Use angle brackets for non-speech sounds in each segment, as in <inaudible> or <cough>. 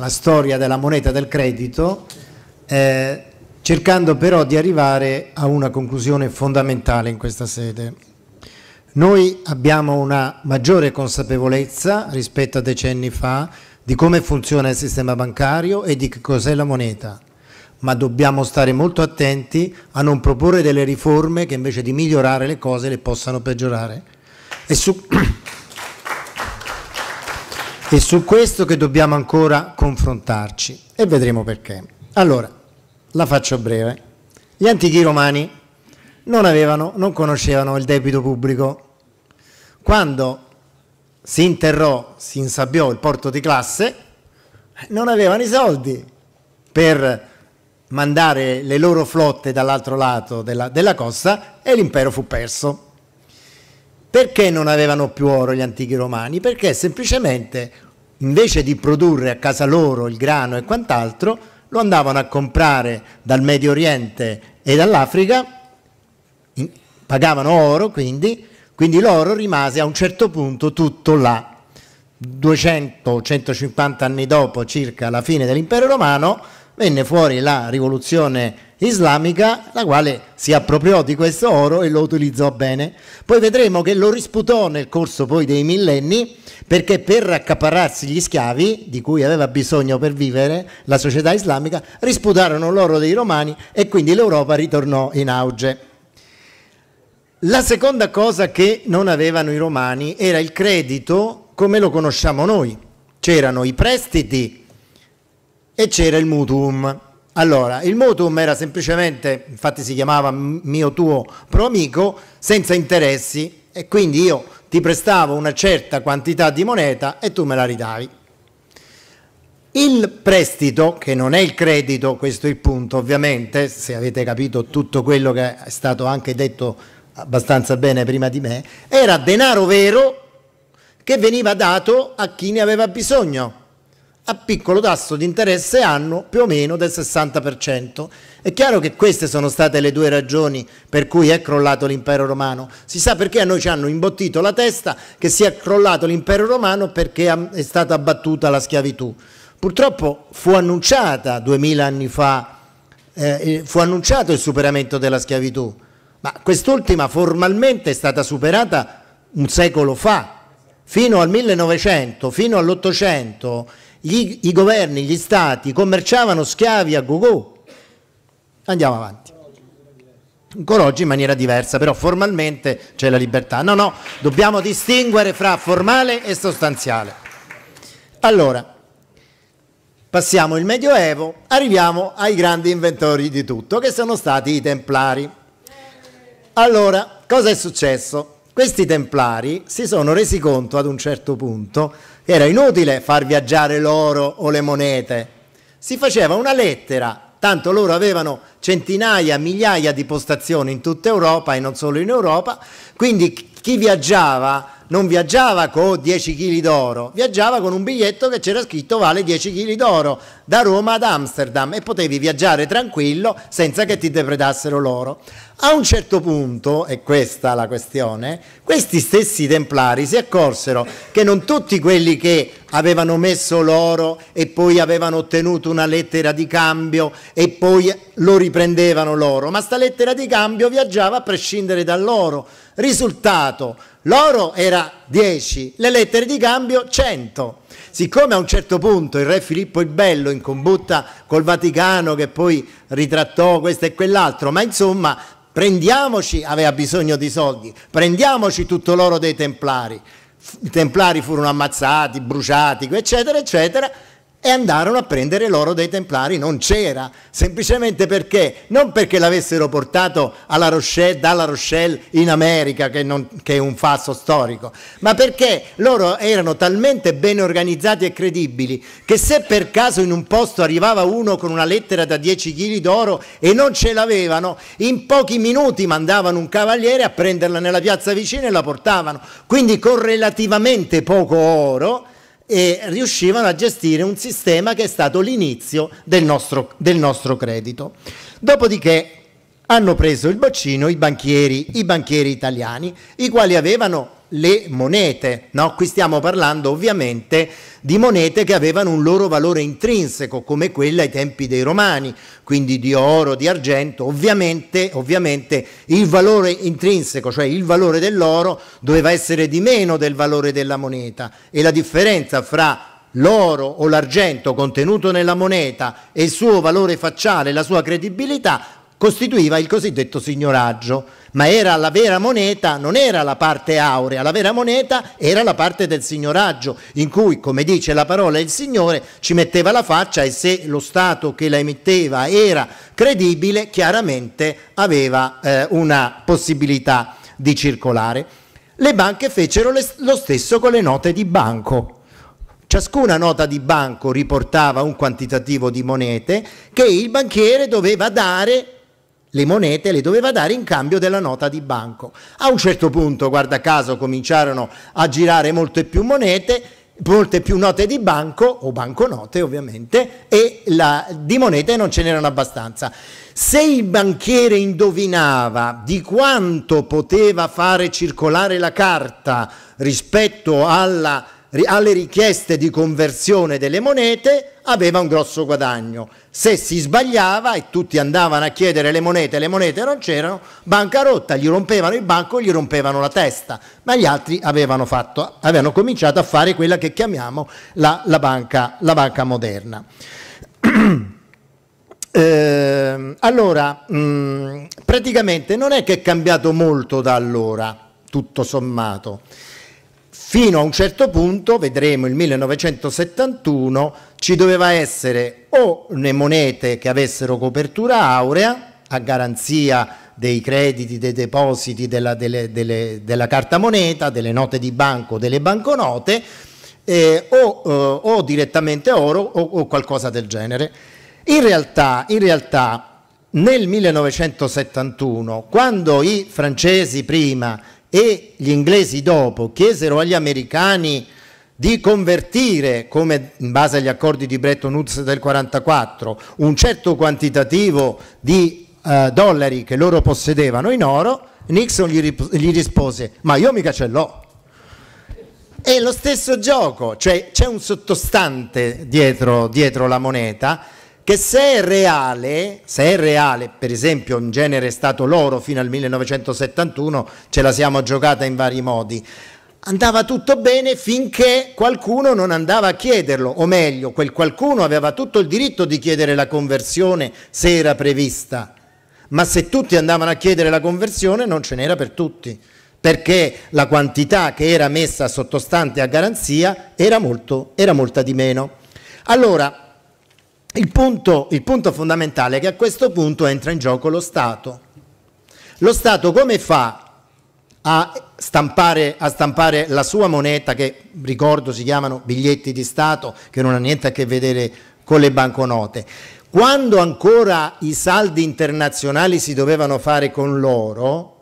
la storia della moneta del credito, eh, cercando però di arrivare a una conclusione fondamentale in questa sede. Noi abbiamo una maggiore consapevolezza rispetto a decenni fa di come funziona il sistema bancario e di che cos'è la moneta, ma dobbiamo stare molto attenti a non proporre delle riforme che invece di migliorare le cose le possano peggiorare. E su... <clears throat> È su questo che dobbiamo ancora confrontarci e vedremo perché. Allora, la faccio breve. Gli antichi romani non, avevano, non conoscevano il debito pubblico. Quando si interrò, si insabbiò il porto di classe, non avevano i soldi per mandare le loro flotte dall'altro lato della, della costa e l'impero fu perso. Perché non avevano più oro gli antichi romani? Perché semplicemente invece di produrre a casa loro il grano e quant'altro, lo andavano a comprare dal Medio Oriente e dall'Africa, pagavano oro quindi, quindi l'oro rimase a un certo punto tutto là. 200-150 anni dopo circa la fine dell'impero romano venne fuori la rivoluzione islamica, la quale si appropriò di questo oro e lo utilizzò bene. Poi vedremo che lo risputò nel corso poi dei millenni perché per accaparrarsi gli schiavi, di cui aveva bisogno per vivere la società islamica, risputarono l'oro dei romani e quindi l'Europa ritornò in auge. La seconda cosa che non avevano i romani era il credito come lo conosciamo noi. C'erano i prestiti e c'era il mutuum. Allora, il motum era semplicemente, infatti si chiamava mio tuo pro amico, senza interessi e quindi io ti prestavo una certa quantità di moneta e tu me la ridavi. Il prestito, che non è il credito, questo è il punto ovviamente, se avete capito tutto quello che è stato anche detto abbastanza bene prima di me, era denaro vero che veniva dato a chi ne aveva bisogno a piccolo tasso di interesse hanno più o meno del 60%. È chiaro che queste sono state le due ragioni per cui è crollato l'impero romano. Si sa perché a noi ci hanno imbottito la testa che sia crollato l'impero romano perché è stata abbattuta la schiavitù. Purtroppo fu annunciata 2000 anni fa, eh, fu annunciato il superamento della schiavitù, ma quest'ultima formalmente è stata superata un secolo fa, fino al 1900, fino all'Ottocento gli, i governi, gli stati commerciavano schiavi a Gogò. Andiamo avanti. Ancora oggi in maniera diversa, però formalmente c'è la libertà. No, no, dobbiamo distinguere fra formale e sostanziale. Allora, passiamo il Medioevo, arriviamo ai grandi inventori di tutto, che sono stati i Templari. Allora, cosa è successo? Questi Templari si sono resi conto ad un certo punto era inutile far viaggiare l'oro o le monete. Si faceva una lettera, tanto loro avevano centinaia, migliaia di postazioni in tutta Europa e non solo in Europa, quindi chi viaggiava non viaggiava con 10 kg d'oro, viaggiava con un biglietto che c'era scritto vale 10 kg d'oro da Roma ad Amsterdam e potevi viaggiare tranquillo senza che ti depredassero l'oro. A un certo punto, e questa la questione, questi stessi templari si accorsero che non tutti quelli che avevano messo l'oro e poi avevano ottenuto una lettera di cambio e poi lo riprendevano l'oro, ma sta lettera di cambio viaggiava a prescindere dall'oro. Risultato, L'oro era 10, le lettere di cambio 100. Siccome a un certo punto il re Filippo il Bello in combutta col Vaticano che poi ritrattò questo e quell'altro, ma insomma prendiamoci, aveva bisogno di soldi, prendiamoci tutto l'oro dei Templari. I Templari furono ammazzati, bruciati, eccetera, eccetera e andarono a prendere l'oro dei templari, non c'era, semplicemente perché, non perché l'avessero portato Rochelle, dalla Rochelle in America, che, non, che, è un falso storico, ma perché loro erano talmente ben organizzati e credibili che se per caso in un posto arrivava uno con una lettera da 10 kg d'oro e non ce l'avevano, in pochi minuti mandavano un cavaliere a prenderla nella piazza vicina e la portavano, quindi con relativamente poco oro e riuscivano a gestire un sistema che è stato l'inizio del nostro, del nostro credito. Dopodiché hanno preso il bacino i banchieri, i banchieri italiani, i quali avevano le monete. No? Qui stiamo parlando ovviamente di monete che avevano un loro valore intrinseco, come quella ai tempi dei romani, quindi di oro, di argento. Ovviamente, ovviamente il valore intrinseco, cioè il valore dell'oro, doveva essere di meno del valore della moneta e la differenza fra l'oro o l'argento contenuto nella moneta e il suo valore facciale, la sua credibilità, costituiva il cosiddetto signoraggio ma era la vera moneta, non era la parte aurea, la vera moneta era la parte del signoraggio, in cui, come dice la parola, il Signore ci metteva la faccia e se lo Stato che la emetteva era credibile, chiaramente aveva eh, una possibilità di circolare. Le banche fecero le, lo stesso con le note di banco. Ciascuna nota di banco riportava un quantitativo di monete che il banchiere doveva dare le monete le doveva dare in cambio della nota di banco. A un certo punto, guarda caso, cominciarono a girare molte più monete, molte più note di banco, o banconote ovviamente, e la, di monete non ce n'erano abbastanza. Se il banchiere indovinava di quanto poteva fare circolare la carta rispetto alla alle richieste di conversione delle monete aveva un grosso guadagno. Se si sbagliava e tutti andavano a chiedere le monete, le monete non c'erano, bancarotta, gli rompevano il banco, gli rompevano la testa, ma gli altri avevano, fatto, avevano cominciato a fare quella che chiamiamo la, la, banca, la banca, moderna. <clears throat> eh, allora, mh, mm, praticamente non è che è cambiato molto da allora, tutto sommato. Fino a un certo punto, vedremo il 1971, ci doveva essere o le monete che avessero copertura aurea a garanzia dei crediti, dei depositi, della, delle, delle, della carta moneta, delle note di banco, delle banconote, eh, o, eh, o, direttamente oro o, o qualcosa del genere. In realtà, in realtà nel 1971, quando i francesi prima e gli inglesi dopo chiesero agli americani di convertire, come in base agli accordi di Bretton Woods del 1944, un certo quantitativo di eh, dollari che loro possedevano in oro, Nixon gli, gli rispose ma io mica ce l'ho. È lo stesso gioco, cioè c'è un sottostante dietro, dietro la moneta che se è reale, se è reale, per esempio un genere è stato l'oro fino al 1971, ce la siamo giocata in vari modi, andava tutto bene finché qualcuno non andava a chiederlo, o meglio, quel qualcuno aveva tutto il diritto di chiedere la conversione se era prevista, ma se tutti andavano a chiedere la conversione non ce n'era per tutti, perché la quantità che era messa sottostante a garanzia era, molto, era molta di meno. Allora, il punto, il punto fondamentale è che a questo punto entra in gioco lo Stato. Lo Stato come fa a stampare, a stampare, la sua moneta che ricordo si chiamano biglietti di Stato che non ha niente a che vedere con le banconote. Quando ancora i saldi internazionali si dovevano fare con l'oro,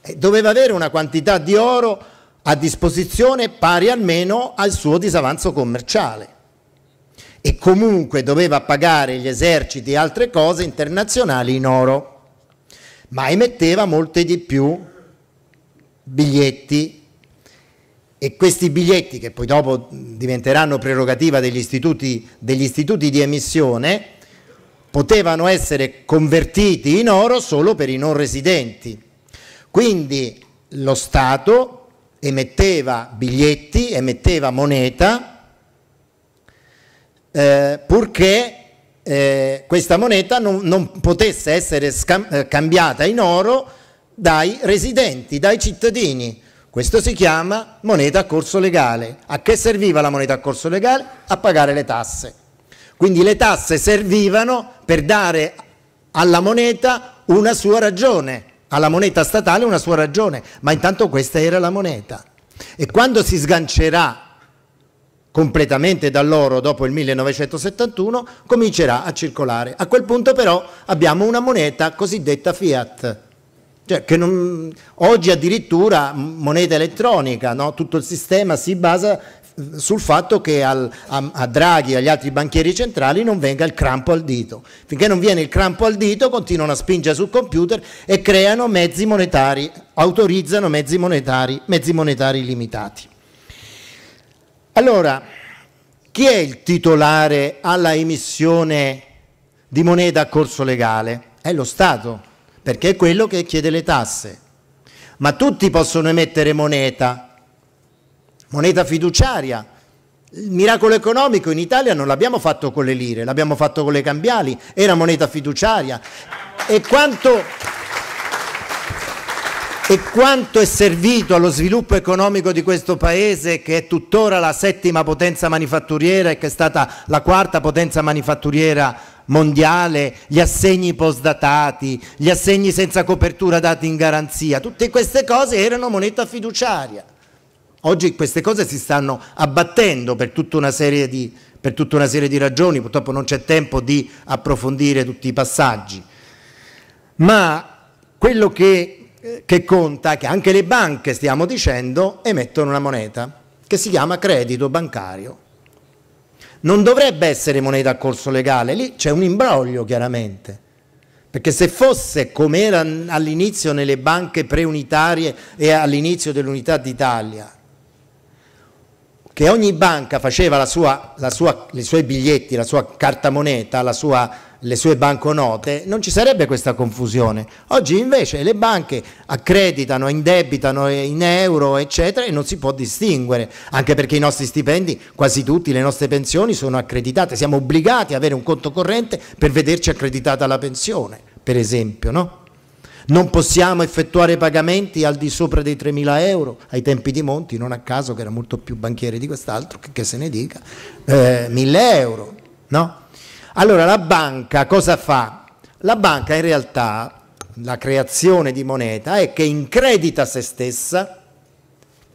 eh, doveva avere una quantità di oro a disposizione pari almeno al suo disavanzo commerciale e comunque doveva pagare gli eserciti e altre cose internazionali in oro, ma emetteva molte di più biglietti e questi biglietti che poi dopo diventeranno prerogativa degli istituti, degli istituti di emissione potevano essere convertiti in oro solo per i non residenti. Quindi lo Stato emetteva biglietti, emetteva moneta, eh, purché eh, questa moneta non, non potesse essere eh, cambiata in oro dai residenti, dai cittadini. Questo si chiama moneta a corso legale. A che serviva la moneta a corso legale? A pagare le tasse. Quindi le tasse servivano per dare alla moneta una sua ragione, alla moneta statale una sua ragione, ma intanto questa era la moneta. E quando si sgancerà completamente da loro dopo il 1971, comincerà a circolare. A quel punto però abbiamo una moneta cosiddetta fiat, cioè che non, oggi addirittura moneta elettronica, no? tutto il sistema si basa sul fatto che al, a, a, Draghi e agli altri banchieri centrali non venga il crampo al dito. Finché non viene il crampo al dito continuano a spingere sul computer e creano mezzi monetari, autorizzano mezzi monetari, mezzi monetari limitati. Allora, chi è il titolare alla emissione di moneta a corso legale? È lo Stato, perché è quello che chiede le tasse. Ma tutti possono emettere moneta, moneta fiduciaria. Il miracolo economico in Italia non l'abbiamo fatto con le lire, l'abbiamo fatto con le cambiali, era moneta fiduciaria. E quanto e quanto è servito allo sviluppo economico di questo Paese che è tuttora la settima potenza manifatturiera e che è stata la quarta potenza manifatturiera mondiale, gli assegni postdatati, gli assegni senza copertura dati in garanzia, tutte queste cose erano moneta fiduciaria. Oggi queste cose si stanno abbattendo per tutta una serie di, una serie di ragioni, purtroppo non c'è tempo di approfondire tutti i passaggi. Ma quello che che conta che anche le banche, stiamo dicendo, emettono una moneta che si chiama credito bancario. Non dovrebbe essere moneta a corso legale, lì c'è un imbroglio chiaramente, perché se fosse come era all'inizio nelle banche preunitarie e all'inizio dell'unità d'Italia, che ogni banca faceva sua, sua, i suoi biglietti, la sua carta moneta, la sua, le sue banconote, non ci sarebbe questa confusione. Oggi invece le banche accreditano, indebitano in euro, eccetera, e non si può distinguere, anche perché i nostri stipendi, quasi tutti, le nostre pensioni sono accreditate, siamo obbligati ad avere un conto corrente per vederci accreditata la pensione, per esempio, no? Non possiamo effettuare pagamenti al di sopra dei 3.000 euro, ai tempi di Monti, non a caso che era molto più banchiere di quest'altro, che, che, se ne dica, eh, 1.000 euro. No? Allora la banca cosa fa? La banca in realtà, la creazione di moneta è che incredita se stessa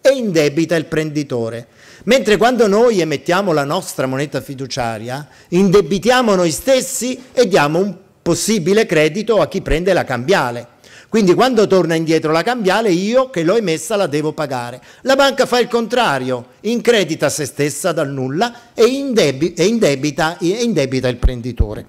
e indebita il prenditore. Mentre quando noi emettiamo la nostra moneta fiduciaria, indebitiamo noi stessi e diamo un possibile credito a chi prende la cambiale. Quindi quando torna indietro la cambiale io che l'ho emessa la devo pagare. La banca fa il contrario, incredita se stessa dal nulla e indebita, e indebita il prenditore.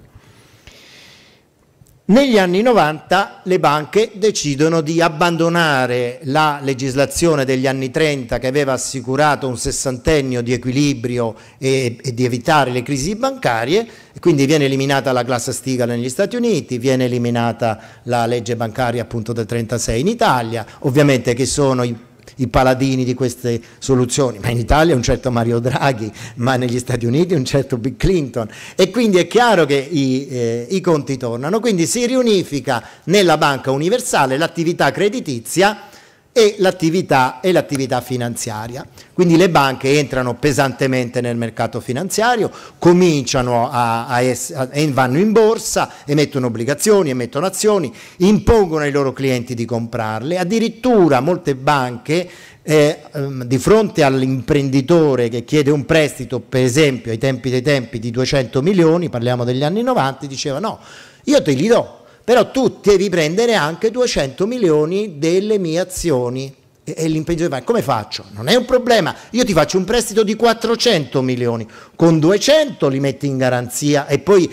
Negli anni 90 le banche decidono di abbandonare la legislazione degli anni 30 che aveva assicurato un sessantennio di equilibrio e, e di evitare le crisi bancarie, quindi viene eliminata la classe Stigall negli Stati Uniti, viene eliminata la legge bancaria appunto del 36 in Italia, ovviamente che sono i i paladini di queste soluzioni, ma in Italia un certo Mario Draghi, ma negli Stati Uniti un certo Bill Clinton e quindi è chiaro che i, eh, i conti tornano, quindi si riunifica nella banca universale l'attività creditizia e l'attività, e l'attività finanziaria. Quindi le banche entrano pesantemente nel mercato finanziario, cominciano a, a ess, a, vanno in borsa, emettono obbligazioni, emettono azioni, impongono ai loro clienti di comprarle, addirittura molte banche eh, ehm, di fronte all'imprenditore che chiede un prestito, per esempio ai tempi dei tempi di 200 milioni, parliamo degli anni 90, diceva no, io te li do, però tu devi prendere anche 200 milioni delle mie azioni e l'impegno di fare, come faccio? Non è un problema, io ti faccio un prestito di 400 milioni, con 200 li metti in garanzia e poi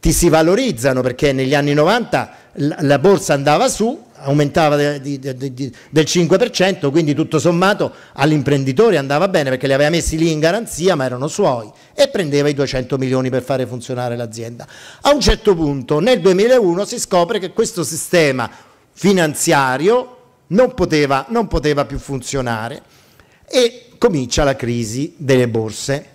ti si valorizzano perché negli anni 90 la borsa andava su aumentava di, di, di, del 5%, quindi tutto sommato all'imprenditore andava bene perché li aveva messi lì in garanzia ma erano suoi e prendeva i 200 milioni per fare funzionare l'azienda. A un certo punto nel 2001 si scopre che questo sistema finanziario non poteva, non poteva più funzionare e comincia la crisi delle borse.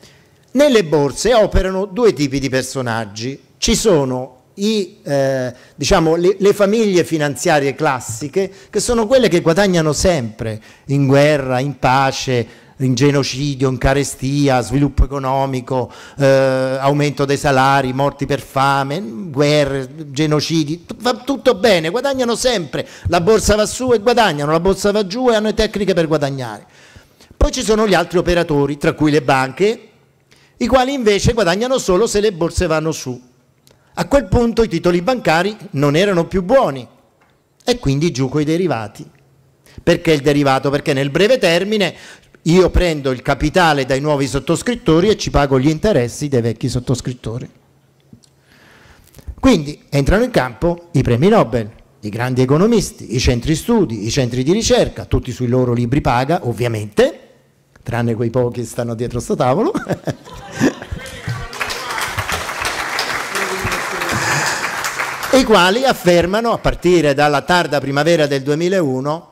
Nelle borse operano due tipi di personaggi, ci sono i, eh, diciamo, le, le, famiglie finanziarie classiche, che sono quelle che guadagnano sempre in guerra, in pace, in genocidio, in carestia, sviluppo economico, eh, aumento dei salari, morti per fame, guerre, genocidi, va tutto bene, guadagnano sempre, la borsa va su e guadagnano, la borsa va giù e hanno le tecniche per guadagnare. Poi ci sono gli altri operatori, tra cui le banche, i quali invece guadagnano solo se le borse vanno su a quel punto i titoli bancari non erano più buoni e quindi giù con i derivati. Perché il derivato? Perché nel breve termine io prendo il capitale dai nuovi sottoscrittori e ci pago gli interessi dei vecchi sottoscrittori. Quindi entrano in campo i premi Nobel, i grandi economisti, i centri studi, i centri di ricerca, tutti sui loro libri paga, ovviamente, tranne quei pochi che stanno dietro sto tavolo. <laughs> i quali affermano, a partire dalla tarda primavera del 2001,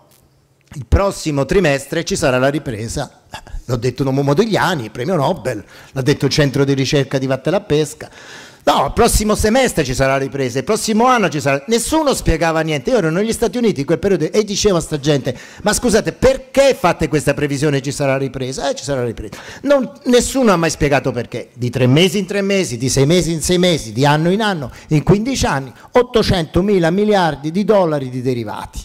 il prossimo trimestre ci sarà la ripresa. Eh, l'ho detto Nomo Modigliani, premio Nobel, l'ha detto il centro di ricerca di Vattelapesca Pesca. No, il prossimo semestre ci sarà ripresa, il prossimo anno ci sarà. Nessuno spiegava niente. Io ero negli Stati Uniti in quel periodo e dicevo a sta gente: Ma scusate, perché fate questa previsione ci sarà ripresa? Eh, ci sarà ripresa. Non, nessuno ha mai spiegato perché. Di tre mesi in tre mesi, di sei mesi in sei mesi, di anno in anno, in 15 anni, 800 mila miliardi di dollari di derivati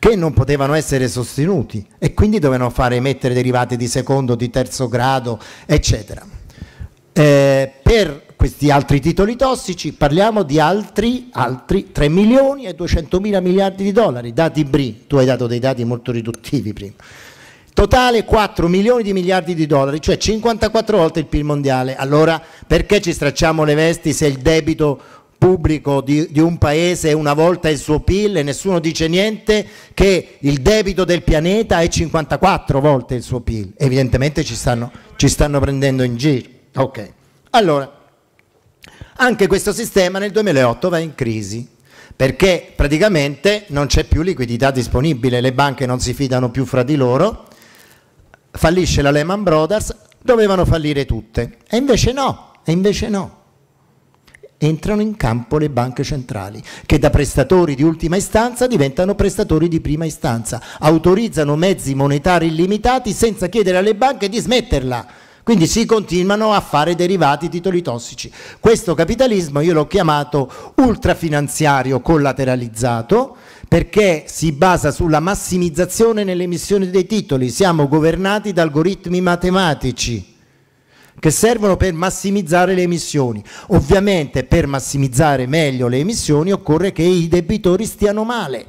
che non potevano essere sostenuti e quindi dovevano fare emettere derivati di secondo, di terzo grado, eccetera. Eh, per questi altri titoli tossici parliamo di altri, altri 3 milioni e 200 mila miliardi di dollari, dati BRI, tu hai dato dei dati molto riduttivi prima. Totale 4 milioni di miliardi di dollari, cioè 54 volte il PIL mondiale. Allora perché ci stracciamo le vesti se il debito pubblico di, di, un paese è una volta il suo PIL e nessuno dice niente che il debito del pianeta è 54 volte il suo PIL? Evidentemente ci stanno, ci stanno prendendo in giro. Ok, allora, anche questo sistema nel 2008 va in crisi perché praticamente non c'è più liquidità disponibile, le banche non si fidano più fra di loro, fallisce la Lehman Brothers, dovevano fallire tutte. E invece no, e invece no. Entrano in campo le banche centrali, che da prestatori di ultima istanza diventano prestatori di prima istanza, autorizzano mezzi monetari illimitati senza chiedere alle banche di smetterla quindi si continuano a fare derivati titoli tossici. Questo capitalismo io l'ho chiamato ultrafinanziario collateralizzato perché si basa sulla massimizzazione nell'emissione dei titoli, siamo governati da algoritmi matematici che servono per massimizzare le emissioni. Ovviamente per massimizzare meglio le emissioni occorre che i debitori stiano male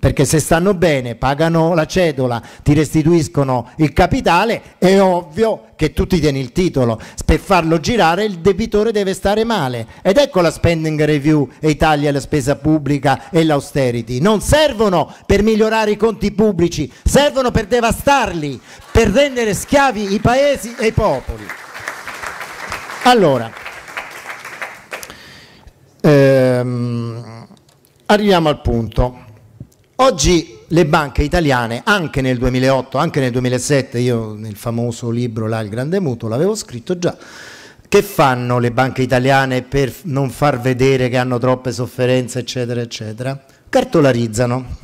perché se stanno bene pagano la cedola, ti restituiscono il capitale, è ovvio che tu ti tieni il titolo, per farlo girare il debitore deve stare male ed ecco la spending review e i tagli alla spesa pubblica e l'austerity, non servono per migliorare i conti pubblici, servono per devastarli, per rendere schiavi i paesi e i popoli. Allora, ehm, arriviamo al punto. Oggi le banche italiane, anche nel 2008, anche nel 2007, io nel famoso libro là, Il Grande Mutuo, l'avevo scritto già, che fanno le banche italiane per non far vedere che hanno troppe sofferenze, eccetera, eccetera? Cartolarizzano.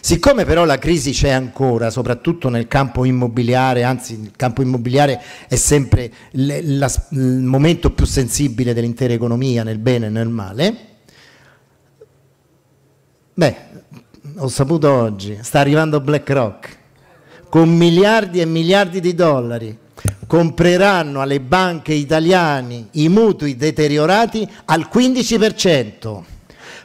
Siccome però la crisi c'è ancora, soprattutto nel campo immobiliare, anzi il campo immobiliare è sempre il momento più sensibile dell'intera economia, nel bene e nel male, beh, ho saputo oggi, sta arrivando BlackRock con miliardi e miliardi di dollari. Compreranno alle banche italiane i mutui deteriorati al 15%,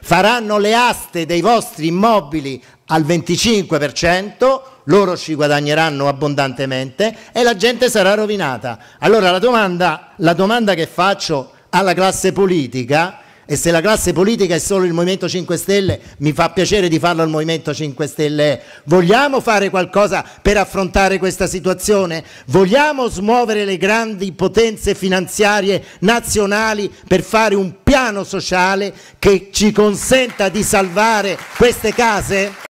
faranno le aste dei vostri immobili al 25%, loro ci guadagneranno abbondantemente e la gente sarà rovinata. Allora la domanda, la domanda che faccio alla classe politica è e se la classe politica è solo il Movimento 5 Stelle mi fa piacere di farlo al Movimento 5 Stelle vogliamo fare qualcosa per affrontare questa situazione? vogliamo smuovere le grandi potenze finanziarie nazionali per fare un piano sociale che ci consenta di salvare queste case?